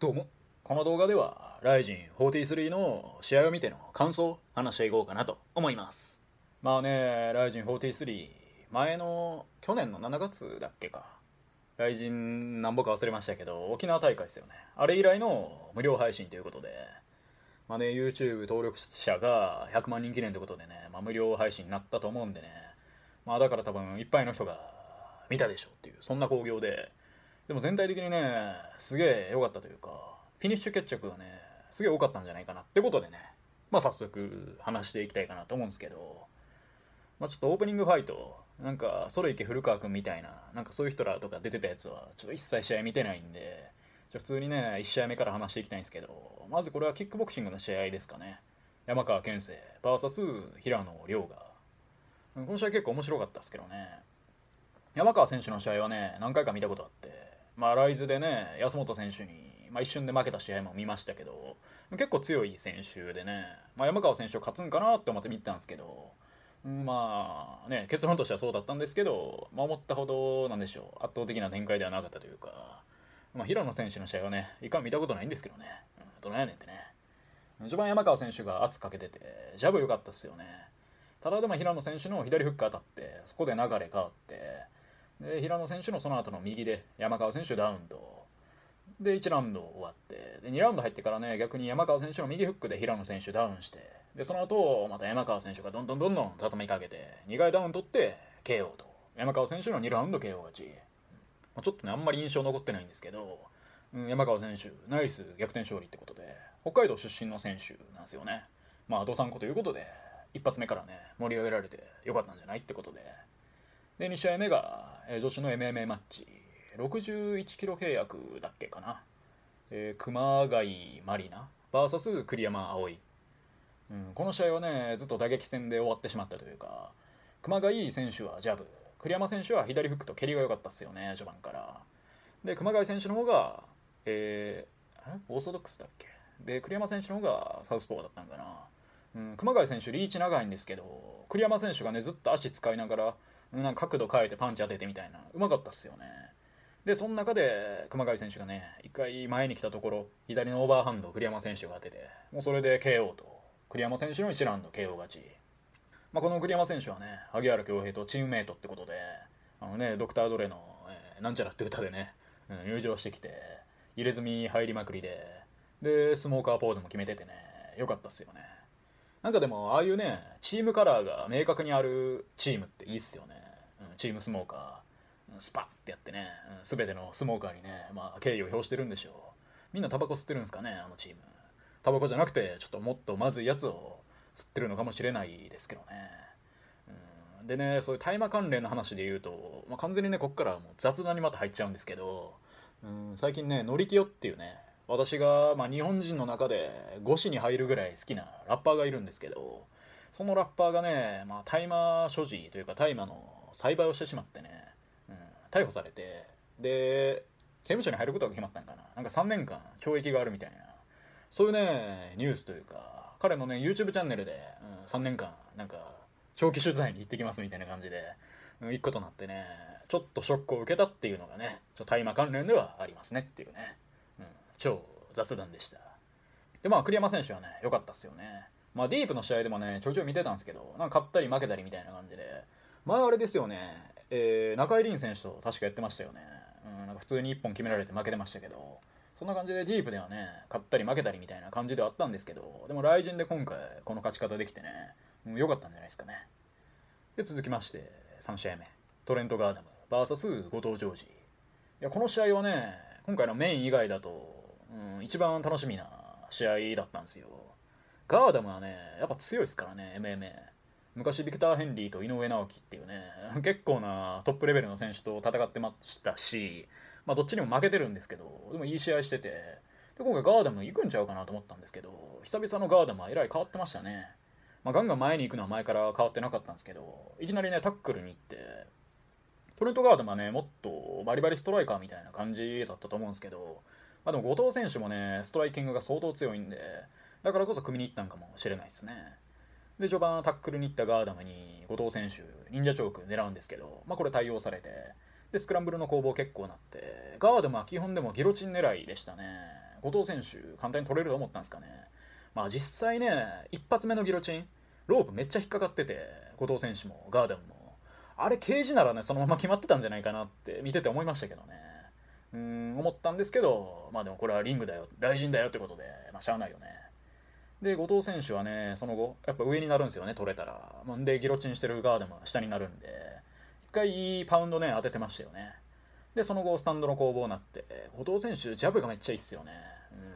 どうもこの動画では Ryzen43 の試合を見ての感想を話していこうかなと思いますまあね Ryzen43 前の去年の7月だっけか Ryzen なんぼか忘れましたけど沖縄大会ですよねあれ以来の無料配信ということでまあね YouTube 登録者が100万人記念ということでね、まあ、無料配信になったと思うんでねまあだから多分いっぱいの人が見たでしょうっていうそんな興行ででも全体的にね、すげえ良かったというか、フィニッシュ決着がね、すげえ多かったんじゃないかなってことでね、まあ早速話していきたいかなと思うんですけど、まあちょっとオープニングファイト、なんか、ソロケ古川君みたいな、なんかそういう人らとか出てたやつは、ちょっと一切試合見てないんで、じゃ普通にね、1試合目から話していきたいんですけど、まずこれはキックボクシングの試合ですかね。山川健生 VS 平野亮が。この試合結構面白かったですけどね。山川選手の試合はね、何回か見たことあって、まあ、ライズでね、安本選手に、まあ、一瞬で負けた試合も見ましたけど、結構強い選手でね、まあ、山川選手を勝つんかなって思って見てたんですけど、まあね、結論としてはそうだったんですけど、まあ、思ったほど、なんでしょう、圧倒的な展開ではなかったというか、まあ、平野選手の試合はね、か回見たことないんですけどね、うん、どないやねんってね。序盤山川選手が圧かけてて、ジャブ良かったっすよね。ただでも平野選手の左フック当たって、そこで流れ変わって、で平野選手のその後の右で山川選手ダウンと。で1ラウンド終わってで2ラウンド入ってからね逆に山川選手の右フックで平野選手ダウンしてでその後また山川選手がどんどんどんどん畳みかけて2回ダウン取って KO と山川選手の2ラウンド KO 勝ち、まあ、ちょっとねあんまり印象残ってないんですけど、うん、山川選手ナイス逆転勝利ってことで北海道出身の選手なんですよねまあどさんこということで一発目からね盛り上げられてよかったんじゃないってことでで、2試合目が、えー、女子の MMA マッチ。61キロ契約だっけかな。えー、熊谷まりな VS 栗山葵、うん。この試合はね、ずっと打撃戦で終わってしまったというか、熊谷選手はジャブ、栗山選手は左フックと蹴りが良かったっすよね、序盤から。で、熊谷選手の方が、えー、オーソドックスだっけで、栗山選手の方がサウスポーだったんかな。うん、熊谷選手、リーチ長いんですけど、栗山選手がね、ずっと足使いながら、なんか角度変えてパンチ当ててみたいなうまかったっすよねでその中で熊谷選手がね一回前に来たところ左のオーバーハンド栗山選手が当ててもうそれで KO と栗山選手の一ラウンド KO 勝ち、まあ、この栗山選手はね萩原恭平とチームメイトってことであのねドクター・ドレの、えー、なんちゃらって歌でね、うん、入場してきて入れ墨入りまくりででスモーカーポーズも決めててねよかったっすよねなんかでもああいうねチームカラーが明確にあるチームっていいっすよね、うん、チームスモーカースパッってやってね、うん、全てのスモーカーにね、まあ、敬意を表してるんでしょうみんなタバコ吸ってるんですかねあのチームタバコじゃなくてちょっともっとまずいやつを吸ってるのかもしれないですけどね、うん、でねそういう大麻関連の話で言うと、まあ、完全にねこっからもう雑談にまた入っちゃうんですけど、うん、最近ね乗り気よっていうね私が、まあ、日本人の中で5子に入るぐらい好きなラッパーがいるんですけどそのラッパーがね、まあ、大麻所持というか大麻の栽培をしてしまってね、うん、逮捕されてで刑務所に入ることが決まったんかななんか3年間懲役があるみたいなそういうねニュースというか彼のね YouTube チャンネルで、うん、3年間なんか長期取材に行ってきますみたいな感じで、うん、行くことになってねちょっとショックを受けたっていうのがねちょ大麻関連ではありますねっていうね。超雑談でした。で、まあ、栗山選手はね、良かったっすよね。まあ、ディープの試合でもね、ちょいちょい見てたんですけど、なんか勝ったり負けたりみたいな感じで、前あれですよね、えー、中井凛選手と確かやってましたよね。うん、なんか普通に1本決められて負けてましたけど、そんな感じでディープではね、勝ったり負けたりみたいな感じではあったんですけど、でも雷神で今回この勝ち方できてね、良、うん、かったんじゃないですかね。で、続きまして、3試合目、トレント・ガーダム VS 後藤ジョージ。いや、この試合はね、今回のメイン以外だと、うん、一番楽しみな試合だったんですよ。ガーダムはね、やっぱ強いですからね、MMA。昔、ビクター・ヘンリーと井上直樹っていうね、結構なトップレベルの選手と戦ってましたし、まあ、どっちにも負けてるんですけど、でもいい試合してて、で今回ガーダム行くんちゃうかなと思ったんですけど、久々のガーダムはえらい変わってましたね。まあ、ガンガン前に行くのは前から変わってなかったんですけど、いきなりね、タックルに行って、トレントガードもね、もっとバリバリストライカーみたいな感じだったと思うんですけど、あでも後藤選手もね、ストライキングが相当強いんで、だからこそ組みに行ったんかもしれないですね。で、序盤タックルに行ったガーダムに、後藤選手、忍者チョーク狙うんですけど、まあこれ対応されて、で、スクランブルの攻防結構なって、ガーダムは基本でもギロチン狙いでしたね。後藤選手、簡単に取れると思ったんですかね。まあ実際ね、一発目のギロチン、ロープめっちゃ引っかかってて、後藤選手もガーダムも、あれ、ケージならね、そのまま決まってたんじゃないかなって見てて思いましたけどね。うん思ったんですけどまあでもこれはリングだよ雷神だよってことでまあしゃあないよねで後藤選手はねその後やっぱ上になるんですよね取れたらでギロチンしてるガードも下になるんで一回パウンドね当ててましたよねでその後スタンドの攻防になって後藤選手ジャブがめっちゃいいっすよね、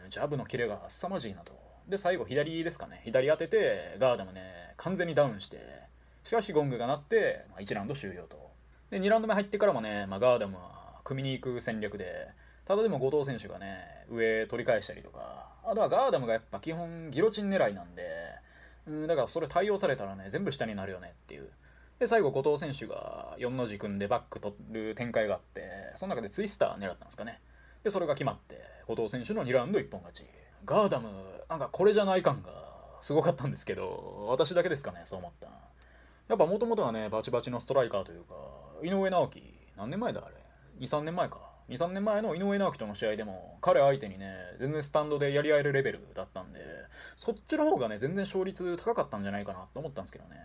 うん、ジャブのキレが凄まじいなとで最後左ですかね左当ててガードもね完全にダウンしてしかしゴングが鳴って、まあ、1ラウンド終了とで2ラウンド目入ってからもね、まあ、ガーダムは組みに行く戦略で、ただでも後藤選手がね、上取り返したりとか、あとはガーダムがやっぱ基本ギロチン狙いなんで、うん、だからそれ対応されたらね、全部下になるよねっていう。で、最後後藤選手が4の字組んでバック取る展開があって、その中でツイスター狙ったんですかね。で、それが決まって、後藤選手の2ラウンド1本勝ち。ガーダム、なんかこれじゃない感がすごかったんですけど、私だけですかね、そう思った。やっぱもともとはね、バチバチのストライカーというか、井上直樹、何年前だあれ。23年前か23年前の井上直樹との試合でも彼相手にね全然スタンドでやり合えるレベルだったんでそっちの方がね全然勝率高かったんじゃないかなと思ったんですけどね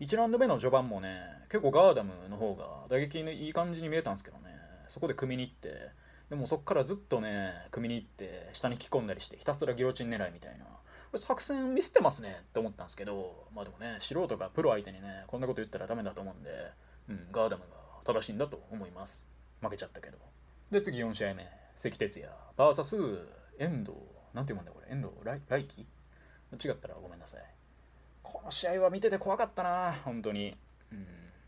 1ラウンド目の序盤もね結構ガーダムの方が打撃のいい感じに見えたんですけどねそこで組みに行ってでもそっからずっとね組みに行って下に着込んだりしてひたすらギロチン狙いみたいな作戦ミスってますねって思ったんですけどまあでもね素人がプロ相手にねこんなこと言ったらダメだと思うんで、うん、ガーダムが正しいんだと思います負けちゃったけど。で、次4試合目。関哲也 VS 遠藤。なんて読むんだこれ。遠藤来来季違ったらごめんなさい。この試合は見てて怖かったな、本当に。うん。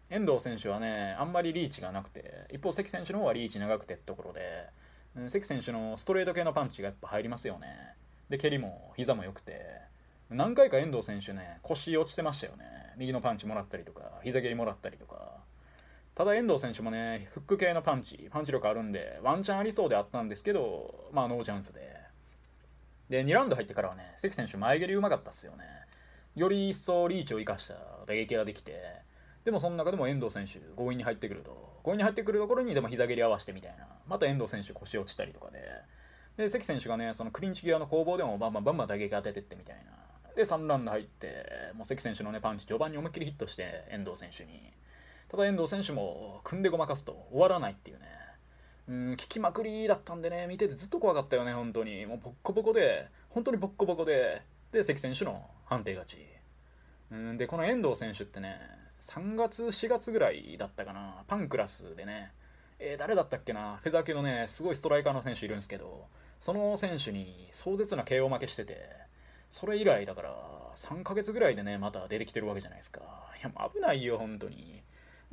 遠藤選手はね、あんまりリーチがなくて、一方関選手の方はリーチ長くてってところで、うん、関選手のストレート系のパンチがやっぱ入りますよね。で、蹴りも膝も良くて、何回か遠藤選手ね、腰落ちてましたよね。右のパンチもらったりとか、膝蹴りもらったりとか。ただ遠藤選手もね、フック系のパンチ、パンチ力あるんで、ワンチャンありそうであったんですけど、まあノーチャンスで。で、2ラウンド入ってからはね、関選手前蹴りうまかったっすよね。より一層リーチを生かした打撃ができて、でもその中でも遠藤選手、強引に入ってくると、強引に入ってくるところにでも膝蹴り合わせてみたいな、また遠藤選手腰落ちたりとかで、で、関選手がね、そのクリンチ際の攻防でもバンバンバンバン打撃当ててってみたいな。で、3ラウンド入って、もう関選手のね、パンチ序盤に思いっきりヒットして、遠藤選手に。ただ遠藤選手も組んでごまかすと終わらないっていうねうん聞きまくりだったんでね見ててずっと怖かったよね本当にもうボッコボコで本当にボッコボコでで関選手の判定勝ちうんでこの遠藤選手ってね3月4月ぐらいだったかなパンクラスでねえー、誰だったっけなフェザー級のねすごいストライカーの選手いるんですけどその選手に壮絶な KO 負けしててそれ以来だから3ヶ月ぐらいでねまた出てきてるわけじゃないですかいやもう危ないよ本当に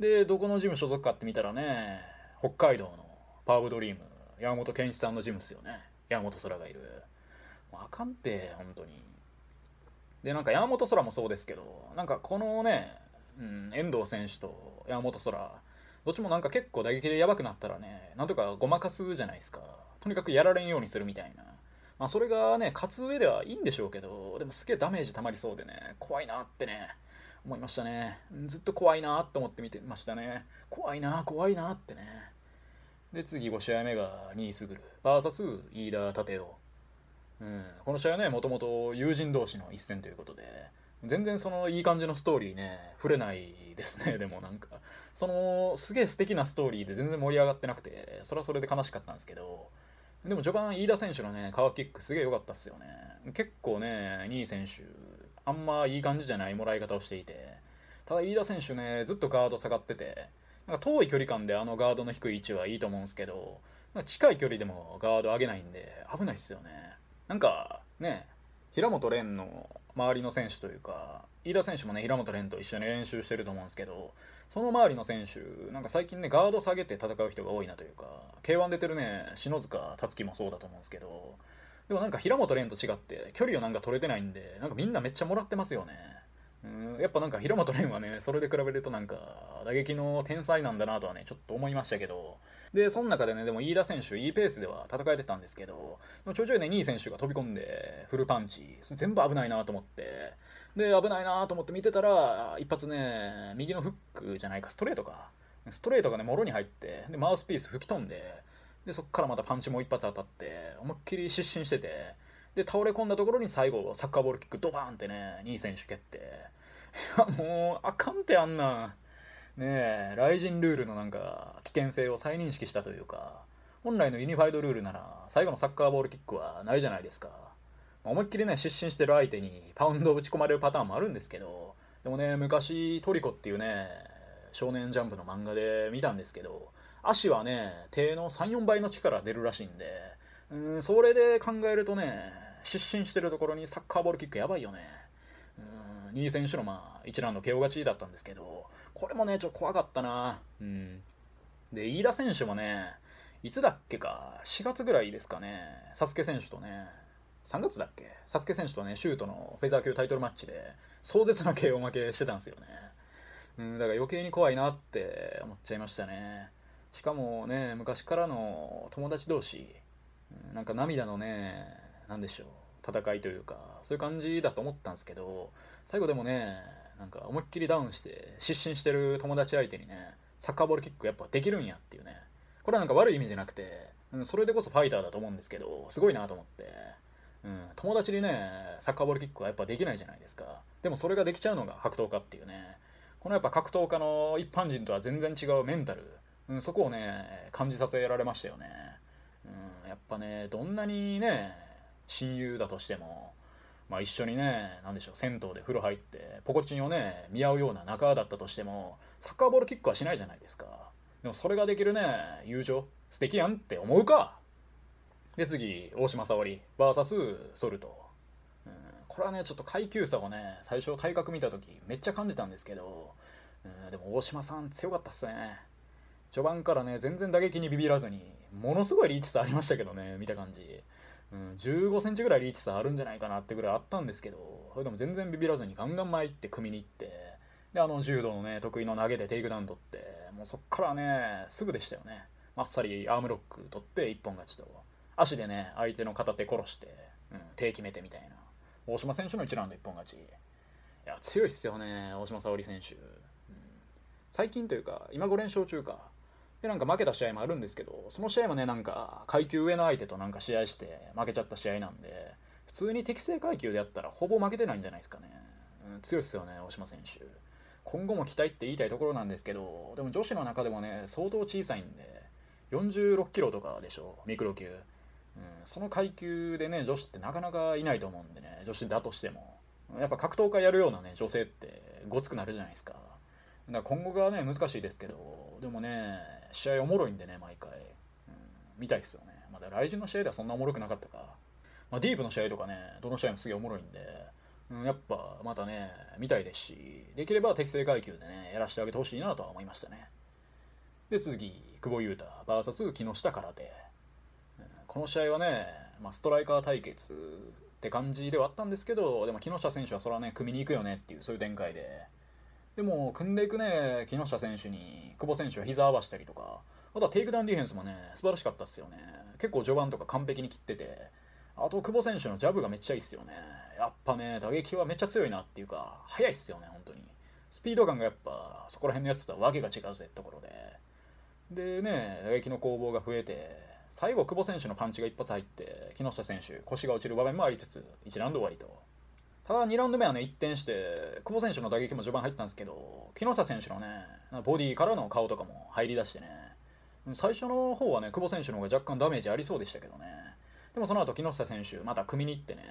でどこのジム所属かって見たらね北海道のパーブドリーム山本健一さんのジムっすよね山本空がいるもうあかんって本当にでなんか山本空もそうですけどなんかこのね、うん、遠藤選手と山本空どっちもなんか結構打撃でやばくなったらねなんとかごまかすじゃないですかとにかくやられんようにするみたいなまあそれがね勝つ上ではいいんでしょうけどでもすげえダメージたまりそうでね怖いなってね思いましたね。ずっと怖いなと思って見てましたね。怖いな怖いなってね。で、次5試合目がニースグル VS 飯田立夫。うん、この試合はね、もともと友人同士の一戦ということで、全然そのいい感じのストーリーね、触れないですね、でもなんか、そのすげえ素敵なストーリーで全然盛り上がってなくて、それはそれで悲しかったんですけど、でも序盤、飯田選手のね、カーキックすげえ良かったっすよね。結構ね、2位選手あんまいい感じじゃないもらい方をしていて、ただ飯田選手ね、ずっとガード下がってて、なんか遠い距離感であのガードの低い位置はいいと思うんですけど、近い距離でもガード上げないんで危ないっすよね。なんかね、平本蓮の周りの選手というか、飯田選手もね、平本蓮と一緒に練習してると思うんですけど、その周りの選手、なんか最近ね、ガード下げて戦う人が多いなというか、K1 出てるね、篠塚達樹もそうだと思うんですけど、でもなんか平本蓮と違って距離をなんか取れてないんでなんかみんなめっちゃもらってますよねうんやっぱなんか平本蓮はねそれで比べるとなんか打撃の天才なんだなとはねちょっと思いましたけどでその中でねでも飯田選手いいペースでは戦えてたんですけどちょいちょいね2位選手が飛び込んでフルパンチ全部危ないなと思ってで危ないなと思って見てたら一発ね右のフックじゃないかストレートかストレートがねもろに入ってでマウスピース吹き飛んででそこからまたパンチもう一発当たって思いっきり失神しててで倒れ込んだところに最後サッカーボールキックドバーンってね2位選手蹴っていやもうあかんってあんなねえ雷神ルールのなんか危険性を再認識したというか本来のユニファイドルールなら最後のサッカーボールキックはないじゃないですか、ま思いっきりね失神してる相手にパウンドを打ち込まれるパターンもあるんですけどでもね昔トリコっていうね少年ジャンプの漫画で見たんですけど足はね、手の3、4倍の力出るらしいんで、うん、それで考えるとね、失神してるところにサッカーボールキックやばいよね。うん、2選手のまあ、一覧の KO 勝ちだったんですけど、これもね、ちょっと怖かったな。うん。で、飯田選手もね、いつだっけか、4月ぐらいですかね、サスケ選手とね、3月だっけサスケ選手とね、シュートのフェザー級タイトルマッチで、壮絶な KO 負けしてたんですよね。うん、だから余計に怖いなって思っちゃいましたね。しかもね、昔からの友達同士、なんか涙のね、何でしょう、戦いというか、そういう感じだと思ったんですけど、最後でもね、なんか思いっきりダウンして、失神してる友達相手にね、サッカーボールキックやっぱできるんやっていうね、これはなんか悪い意味じゃなくて、うん、それでこそファイターだと思うんですけど、すごいなと思って。うん、友達にね、サッカーボールキックはやっぱできないじゃないですか。でもそれができちゃうのが格闘家っていうね。このやっぱ格闘家の一般人とは全然違うメンタル。うん、そこをね感じさせられましたよね、うん、やっぱねどんなにね親友だとしても、まあ、一緒にね何でしょう銭湯で風呂入ってポコチンをね見合うような仲だったとしてもサッカーボールキックはしないじゃないですかでもそれができるね友情素敵やんって思うかで次大島沙織 VS ソルト、うん、これはねちょっと階級差をね最初体格見た時めっちゃ感じたんですけど、うん、でも大島さん強かったっすね序盤からね全然打撃にビビらずにものすごいリーチ差ありましたけどね見た感じ、うん、1 5センチぐらいリーチ差あるんじゃないかなってぐらいあったんですけどそれでも全然ビビらずにガンガン前って組みに行ってであの柔道のね得意の投げでテイクダウン取ってもうそっからねすぐでしたよねあっさりアームロック取って一本勝ちと足でね相手の片手殺して、うん、手決めてみたいな大島選手の一ラウンド一本勝ちいや強いっすよね大島沙織選手、うん、最近というか今5連勝中かでなんか負けた試合もあるんですけどその試合もねなんか階級上の相手となんか試合して負けちゃった試合なんで普通に適正階級でやったらほぼ負けてないんじゃないですかね、うん、強いっすよね大島選手今後も期待って言いたいところなんですけどでも女子の中でもね相当小さいんで46キロとかでしょミクロ級、うん、その階級でね女子ってなかなかいないと思うんでね女子だとしてもやっぱ格闘家やるようなね女性ってごつくなるじゃないですかだから今後がね難しいですけどでもね試合おもろいんでね、毎回。うん、見たいっすよね。まだ来ンの試合ではそんなおもろくなかったか。まあ、ディープの試合とかね、どの試合もすげえおもろいんで、うん、やっぱまたね、見たいですし、できれば適正階級でね、やらせてあげてほしいなとは思いましたね。で、次、久保優太 VS 木下空手、うん。この試合はね、まあ、ストライカー対決って感じではあったんですけど、でも木下選手はそれはね、組みに行くよねっていう、そういう展開で。でも、組んでいくね、木下選手に、久保選手は膝合わしたりとか、あとはテイクダウンディフェンスもね、素晴らしかったっすよね。結構序盤とか完璧に切ってて、あと久保選手のジャブがめっちゃいいっすよね。やっぱね、打撃はめっちゃ強いなっていうか、速いっすよね、本当に。スピード感がやっぱ、そこら辺のやつとはわけが違うぜってところで。でね、打撃の攻防が増えて、最後、久保選手のパンチが一発入って、木下選手、腰が落ちる場面もありつつ、1ラウンド終わりと。ただ2ラウンド目はね、一転して、久保選手の打撃も序盤入ったんですけど、木下選手のね、ボディからの顔とかも入りだしてね、最初の方はね、久保選手の方が若干ダメージありそうでしたけどね、でもその後木下選手、また組みに行ってね、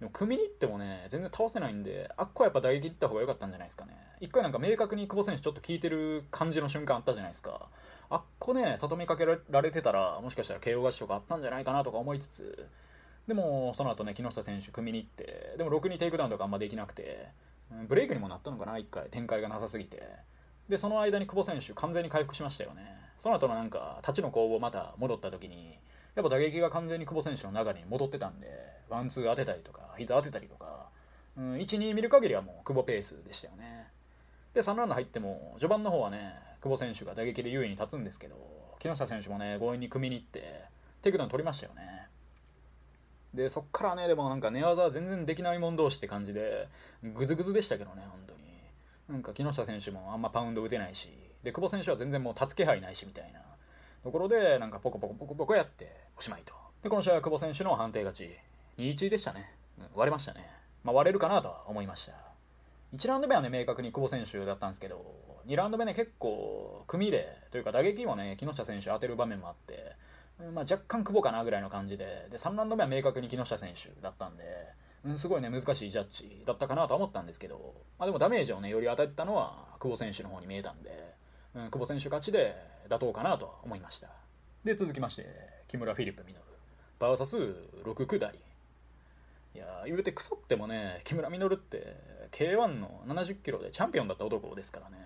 でも組みに行ってもね、全然倒せないんで、あっこはやっぱ打撃行った方が良かったんじゃないですかね。一回なんか明確に久保選手ちょっと効いてる感じの瞬間あったじゃないですか。あっこね、畳みかけられてたら、もしかしたら KO 勝ちとかあったんじゃないかなとか思いつつ、でもその後ね木下選手組みに行ってでもろくにテイクダウンとかあんまできなくてブレイクにもなったのかな1回展開がなさすぎてでその間に久保選手完全に回復しましたよねその後のなんか立ちの攻防また戻った時にやっぱ打撃が完全に久保選手の中に戻ってたんでワンツー当てたりとか膝当てたりとか、うん、12見る限りはもう久保ペースでしたよねで3ラウンド入っても序盤の方はね久保選手が打撃で優位に立つんですけど木下選手もね強引に組みに行ってテイクダウン取りましたよねでそっからねでもなんか寝技は全然できないもん同士って感じでグズグズでしたけどね本当になんか木下選手もあんまパウンド打てないしで久保選手は全然もう立つ気配ないしみたいなところでなんかポコポコポコポコやっておしまいとでこの試合は久保選手の判定勝ち2-1でしたね、うん、割れましたね、まあ、割れるかなとは思いました1ラウンド目はね明確に久保選手だったんですけど2ラウンド目ね結構組でというか打撃もね木下選手当てる場面もあってまあ、若干久保かなぐらいの感じでで3ラウンド目は明確に木下選手だったんで、うん、すごいね難しいジャッジだったかなとは思ったんですけど、まあ、でもダメージをねより与えたのは久保選手の方に見えたんで、うん、久保選手勝ちで妥当かなと思いましたで続きまして木村フィリップ稔 VS6 下りいや言うてクソってもね木村稔って K1 の70キロでチャンピオンだった男ですからね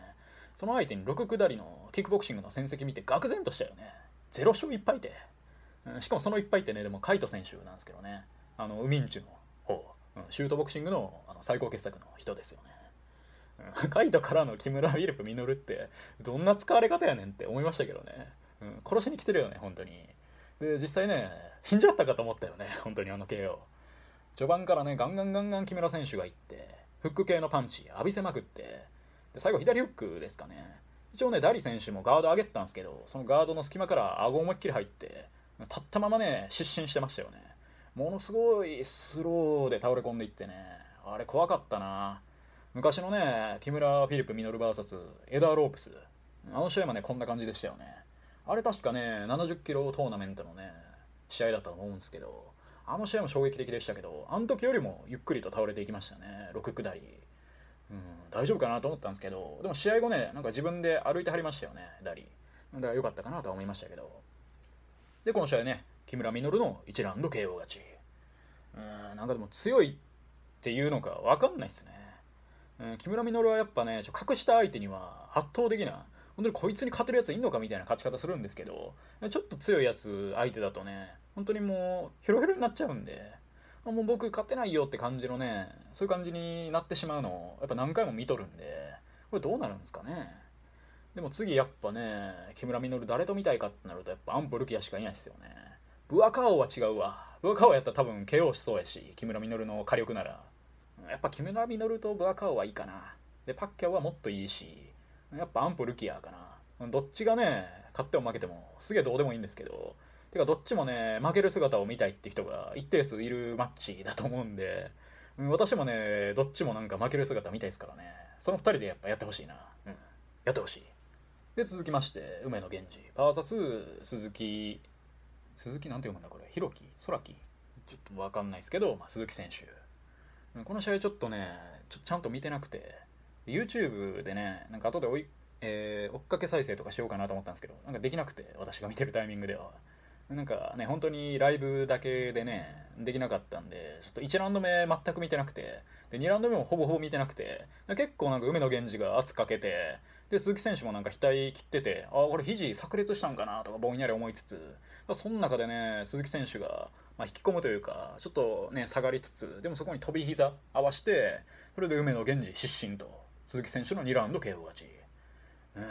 その相手に6下りのキックボクシングの戦績見て愕然としたよねロ勝1敗で、うん、しかもその1敗ってねでもカイト選手なんですけどねあのウミンチュの方、うん、シュートボクシングのあの最高傑作の人ですよね カイトからの木村ウィルプルってどんな使われ方やねんって思いましたけどね、うん、殺しに来てるよね本当にで実際ね死んじゃったかと思ったよね 本当にあの KO 序盤からねガンガンガンガン木村選手がいってフック系のパンチ浴びせまくってで最後左フックですかね一応ね、ダリ選手もガード上げてたんですけど、そのガードの隙間から顎思いっきり入って、立ったままね、失神してましたよね。ものすごいスローで倒れ込んでいってね、あれ怖かったな。昔のね、木村フィリップ・ミノル VS エダー・ロープス。あの試合もね、こんな感じでしたよね。あれ確かね、70キロトーナメントのね、試合だったと思うんですけど、あの試合も衝撃的でしたけど、あの時よりもゆっくりと倒れていきましたね、6下り。大丈夫かなと思ったんですけどでも試合後ねなんか自分で歩いてはりましたよねダリだから良かったかなとは思いましたけどでこの試合ね木村稔の1ラウンド KO 勝ちうんなんかでも強いっていうのか分かんないっすね、うん、木村稔はやっぱね格た相手には圧倒的な本当にこいつに勝てるやついんのかみたいな勝ち方するんですけどちょっと強いやつ相手だとね本当にもうヘロヘロになっちゃうんでもう僕勝てないよって感じのね、そういう感じになってしまうのを、やっぱ何回も見とるんで、これどうなるんですかね。でも次やっぱね、木村稔誰と見たいかってなると、やっぱアンポルキアしかいないっすよね。ブアカオは違うわ。ブアカオやったら多分 KO しそうやし、木村稔の火力なら。やっぱ木村稔とブアカオはいいかな。で、パッキャオはもっといいし、やっぱアンポルキアかな。どっちがね、勝っても負けても、すげえどうでもいいんですけど、てかどっちもね負ける姿を見たいって人が一定数いるマッチだと思うんで、うん、私もねどっちもなんか負ける姿見たいですからねその2人でやっぱやってほしいな、うん、やってほしいで続きまして梅野源氏 VS 鈴木鈴木なんて読むんだこれ弘樹空木ちょっと分かんないですけど、まあ、鈴木選手この試合ちょっとねちょちゃんと見てなくて YouTube でねなんか後で追い、えー、追っかけ再生とかしようかなと思ったんですけどなんかできなくて私が見てるタイミングではなんかね、本当にライブだけでね、できなかったんで、ちょっと1ラウンド目全く見てなくて、で、2ラウンド目もほぼほぼ見てなくて、結構なんか梅野源氏が圧かけて、で、鈴木選手もなんか額切ってて、あ、これ肘炸裂したんかなとかぼんやり思いつつ、その中でね、鈴木選手が、まあ、引き込むというか、ちょっとね、下がりつつ、でもそこに飛び膝合わして、それで梅野源氏失神と、鈴木選手の2ラウンド KO 勝ち。うん。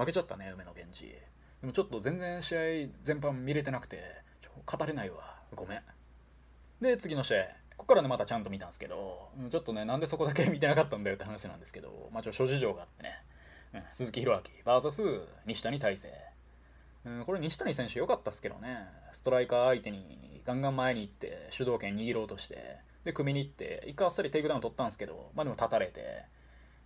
負けちゃったね、梅野源氏。でもちょっと全然試合全般見れてなくて、ちょ語れないわ。ごめん。で、次の試合。ここからね、またちゃんと見たんですけど、ちょっとね、なんでそこだけ見てなかったんだよって話なんですけど、まあ、ちょ、っと諸事情があってね、うん、鈴木宏明 VS 西谷大成。うん、これ西谷選手良かったっすけどね、ストライカー相手にガンガン前に行って、主導権握ろうとして、で、組みに行って、一回あっさりテイクダウン取ったんですけど、まあでも立たれて、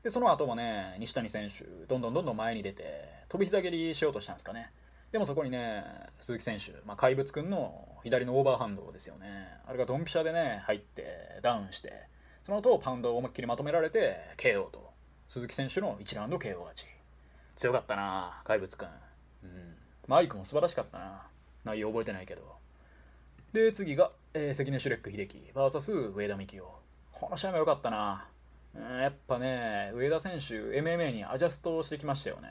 で、その後もね、西谷選手、どんどんどんどん前に出て、飛び膝蹴りしようとしたんですかね。でもそこにね、鈴木選手、まあ、怪物くんの左のオーバーハンドですよね。あれがドンピシャでね、入ってダウンして、その後パウンドを思いっきりまとめられて KO と。鈴木選手の1ラウンド KO 勝ち。強かったな、怪物くん。うん。マイクも素晴らしかったな。内容覚えてないけど。で、次が、えー、関根シュレック秀樹 VS 上田美紀夫。この試合も良かったな。やっぱね、上田選手、MMA にアジャストしてきましたよね。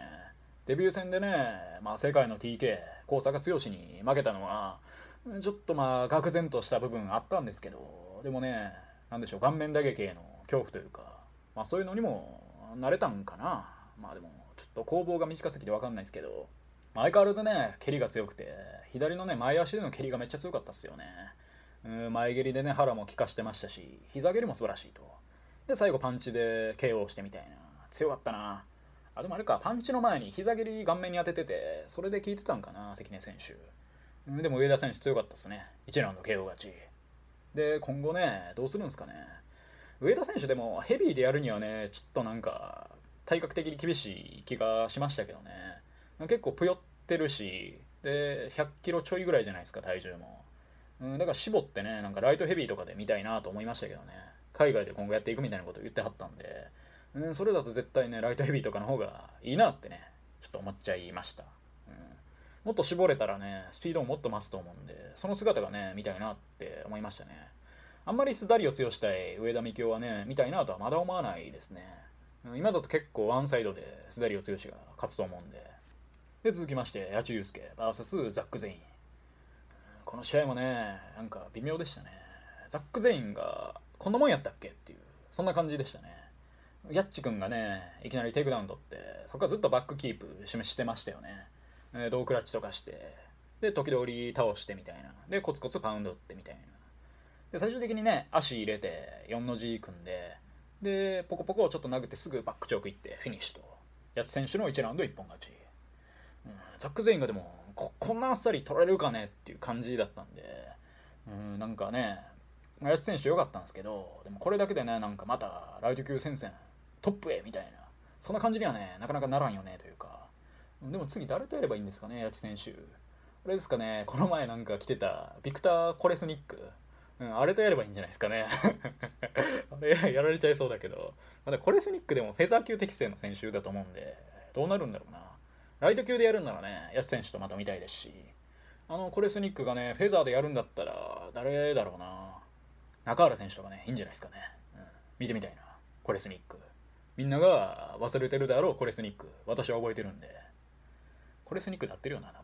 デビュー戦でね、まあ、世界の TK、高坂剛に負けたのは、ちょっとまあ、愕然とした部分あったんですけど、でもね、なんでしょう、顔面打撃への恐怖というか、まあ、そういうのにも慣れたんかな。まあでも、ちょっと攻防が短すぎて分かんないですけど、相変わらずね、蹴りが強くて、左のね、前足での蹴りがめっちゃ強かったっすよね。うん前蹴りでね、腹も効かしてましたし、膝蹴りも素晴らしいと。で最後パンチで KO してみたいな強かったなあでもあれかパンチの前に膝蹴り顔面に当てててそれで効いてたんかな関根選手ん、でも上田選手強かったっすね1ラウンド KO 勝ちで今後ねどうするんですかね上田選手でもヘビーでやるにはねちょっとなんか体格的に厳しい気がしましたけどね結構ぷよってるしで100キロちょいぐらいじゃないですか体重もうんだから絞ってねなんかライトヘビーとかで見たいなと思いましたけどね海外で今後やっていくみたいなことを言ってはったんで、うん、それだと絶対ね、ライトヘビーとかの方がいいなってね、ちょっと思っちゃいました。うん、もっと絞れたらね、スピードももっと増すと思うんで、その姿がね、見たいなって思いましたね。あんまりす田りを強したい上田美京はね、見たいなとはまだ思わないですね。今だと結構ワンサイドで須田を強しが勝つと思うんで。で、続きまして、八代佑介 VS ザック・ゼイン。この試合もね、なんか微妙でしたね。ザック・ゼインがこんなもんやったっけっていう、そんな感じでしたね。ヤッチ君がね、いきなりテイクダウン取って、そこからずっとバックキープしてましたよね。えー、胴クラッチとかして、で、時々倒してみたいな。で、コツコツパウンド打ってみたいな。で、最終的にね、足入れて、4の字組んで、で、ポコポコをちょっと殴ってすぐバックチョーク行って、フィニッシュと。やつ選手の1ラウンド1本勝ち。うん、ザック・ゼインがでもこ、こんなあっさり取られるかねっていう感じだったんで、うん、なんかね、林選手良かったんですけど、でもこれだけでね、なんかまたライト級戦線トップへみたいな、そんな感じにはね、なかなかならんよねというか、でも次誰とやればいいんですかね、八千選手。あれですかね、この前なんか来てた、ビクター・コレスニック。うん、あれとやればいいんじゃないですかね。あれやられちゃいそうだけど、まだコレスニックでもフェザー級適正の選手だと思うんで、どうなるんだろうな。ライト級でやるんならね、安選手とまた見たいですし、あのコレスニックがね、フェザーでやるんだったら、誰だろうな。中原選手とかね、いいんじゃないですかね。うん、見てみたいな、コレスニック。みんなが忘れてるであろうコレスニック。私は覚えてるんで。コレスニックになってるよな、名前。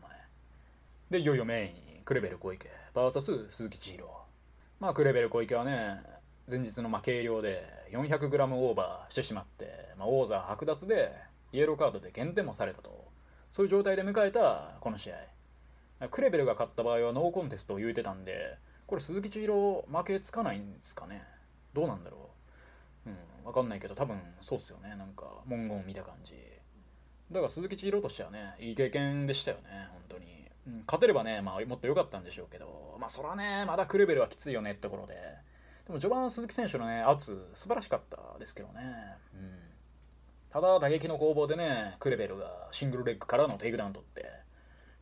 で、いよいよメイン、クレベル小池、VS 鈴木千尋。まあ、クレベル小池はね、前日のまあ軽量で 400g オーバーしてしまって、まあ、王座剥奪でイエローカードで減点もされたと。そういう状態で迎えたこの試合。クレベルが勝った場合はノーコンテストを言うてたんで、これ鈴木千尋負けつかないんですかねどうなんだろううんわかんないけど多分そうっすよねなんか文言を見た感じだから鈴木千尋としてはねいい経験でしたよね本当に、うん、勝てればね、まあ、もっと良かったんでしょうけどまあそらねまだクレベルはきついよねってところででも序盤鈴木選手のね圧素晴らしかったですけどねうんただ打撃の攻防でねクレベルがシングルレッグからのテイクダウン取って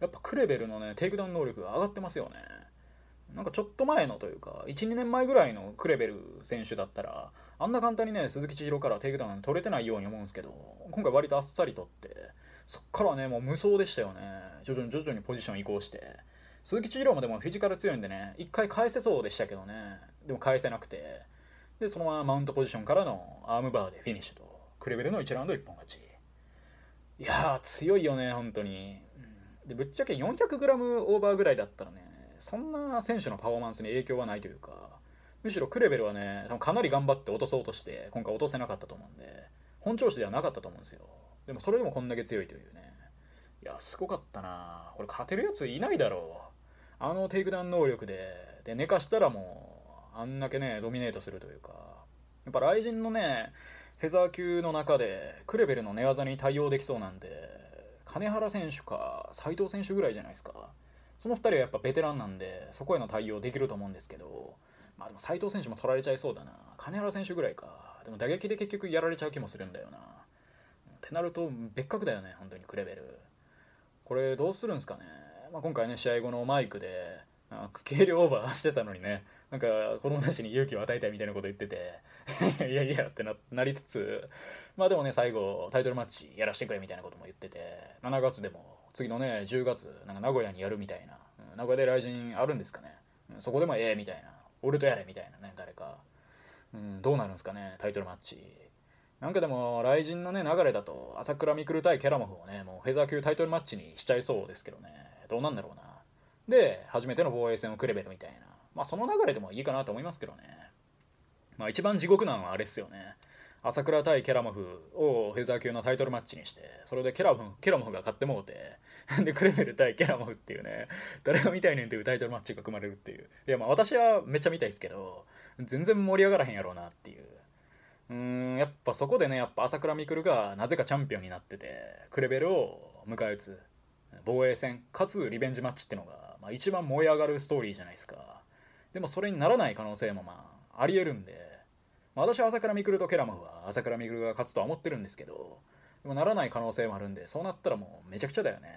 やっぱクレベルのねテイクダウン能力が上がってますよねなんかちょっと前のというか、1、2年前ぐらいのクレベル選手だったら、あんな簡単にね、鈴木千尋からテイクダウン取れてないように思うんですけど、今回割とあっさり取って、そっからね、もう無双でしたよね。徐々に徐々にポジション移行して。鈴木千尋もでもフィジカル強いんでね、一回返せそうでしたけどね、でも返せなくて、で、そのままマウントポジションからのアームバーでフィニッシュと、クレベルの1ラウンド1本勝ち。いやー、強いよね、本当に。で、ぶっちゃけ 400g オーバーぐらいだったらね、そんな選手のパフォーマンスに影響はないというか、むしろクレベルはね、多分かなり頑張って落とそうとして、今回落とせなかったと思うんで、本調子ではなかったと思うんですよ。でもそれでもこんだけ強いというね。いや、すごかったな。これ勝てるやついないだろう。あのテイクダウン能力で、で、寝かしたらもう、あんだけね、ドミネートするというか。やっぱ雷神のね、フェザー級の中で、クレベルの寝技に対応できそうなんで、金原選手か、斎藤選手ぐらいじゃないですか。その2人はやっぱベテランなんで、そこへの対応できると思うんですけど、まあでも斎藤選手も取られちゃいそうだな。金原選手ぐらいか。でも打撃で結局やられちゃう気もするんだよな。ってなると別格だよね、本当にクレベル。これどうするんですかね。まあ、今回ね、試合後のマイクで、軽量オーバーしてたのにね、なんか子供たちに勇気を与えたいみたいなこと言ってて いやいやってななりつつ、まあでもね、最後タイトルマッチやらせてくれみたいなことも言ってて、7月でも次のね10月なんか名古屋にやるみたいな、うん、名古屋で来人あるんですかね、うん、そこでもええみたいな俺とやれみたいなね誰か、うん、どうなるんですかねタイトルマッチなんかでも来人のね流れだと朝倉未来対キャラモフをねもうフェザー級タイトルマッチにしちゃいそうですけどねどうなんだろうなで初めての防衛戦をくれべるみたいなまあその流れでもいいかなと思いますけどねまあ一番地獄なのはあれっすよね朝倉対ケラモフをフェザー級のタイトルマッチにしてそれでケラモフケラモフが勝ってもうて でクレベル対ケラモフっていうね誰が見たいねんっていうタイトルマッチが組まれるっていういやまあ私はめっちゃ見たいですけど全然盛り上がらへんやろうなっていううんやっぱそこでねやっぱ朝倉未来がなぜかチャンピオンになっててクレベルを迎え撃つ防衛戦かつリベンジマッチってのが、まあ、一番燃え上がるストーリーじゃないですかでもそれにならない可能性もまああり得るんで私は朝倉未来とケラマは朝倉未来が勝つとは思ってるんですけど、でもならない可能性もあるんで、そうなったらもうめちゃくちゃだよね。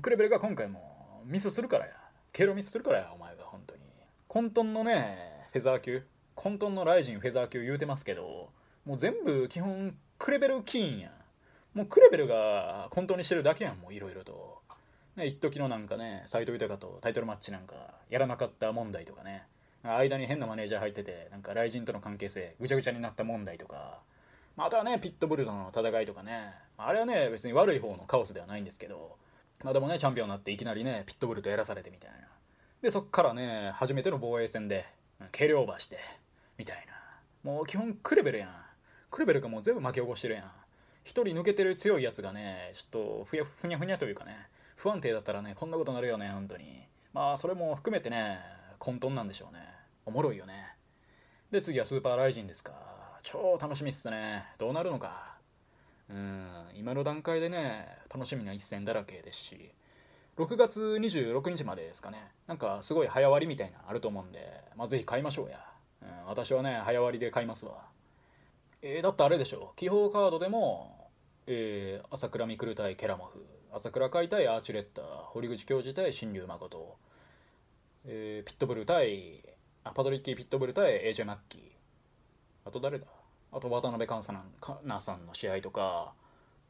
クレベルが今回もミスするからや。経路ミスするからや、お前が本当に。混沌のね、フェザー級、混沌のライジンフェザー級言うてますけど、もう全部基本クレベル金やもうクレベルが混沌にしてるだけやん、もういろいろと。ね、一時のなんかね、斎藤豊とタイトルマッチなんかやらなかった問題とかね。間に変なマネージャー入っててなんか雷神との関係性ぐちゃぐちゃになった問題とか、まあ、あとはねピットブルとの戦いとかね、あ、れはね別に悪い方のカオスではないんですけど、まあ、でもねチャンピオンになっていきなりねピットブルとやらされてみたいなでそっからね初めての防衛戦で軽量オーバーしてみたいなもう基本クレベルやんクレベルがもう全部負け起こしてるやん一人抜けてる強いやつがねちょっとふやふにゃふにゃというかね不安定だったらねこんなことになるよね本当にまあそれも含めてね混沌なんでしょうねおもろいよね。で、次はスーパーライジンですか。超楽しみっすね。どうなるのか。うん、今の段階でね、楽しみな一戦だらけですし、6月26日までですかね。なんかすごい早割りみたいなあると思うんで、まあ、ぜひ買いましょうや。うん、私はね、早割りで買いますわ。えー、だってあれでしょ。気泡カードでも、えー、朝倉未来対ケラモフ、朝倉海対アーチュレッタ、堀口教授対新竜誠、えー、ピットブル対パトリッキー・ピットブル対 AJ マッキーあと誰だあと渡辺寛さんかなさんの試合とか、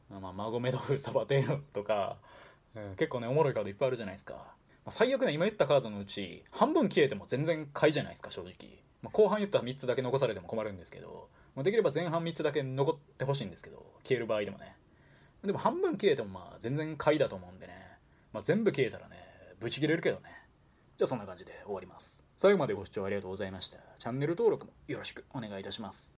まあ、マゴメドフ・サバテーノとか、うん、結構ねおもろいカードいっぱいあるじゃないですか、まあ、最悪ね今言ったカードのうち半分消えても全然買いじゃないですか正直、まあ、後半言ったら3つだけ残されても困るんですけどできれば前半3つだけ残ってほしいんですけど消える場合でもねでも半分消えてもまあ全然買いだと思うんでね、まあ、全部消えたらねブチ切れるけどねじゃあそんな感じで終わります最後までご視聴ありがとうございました。チャンネル登録もよろしくお願いいたします。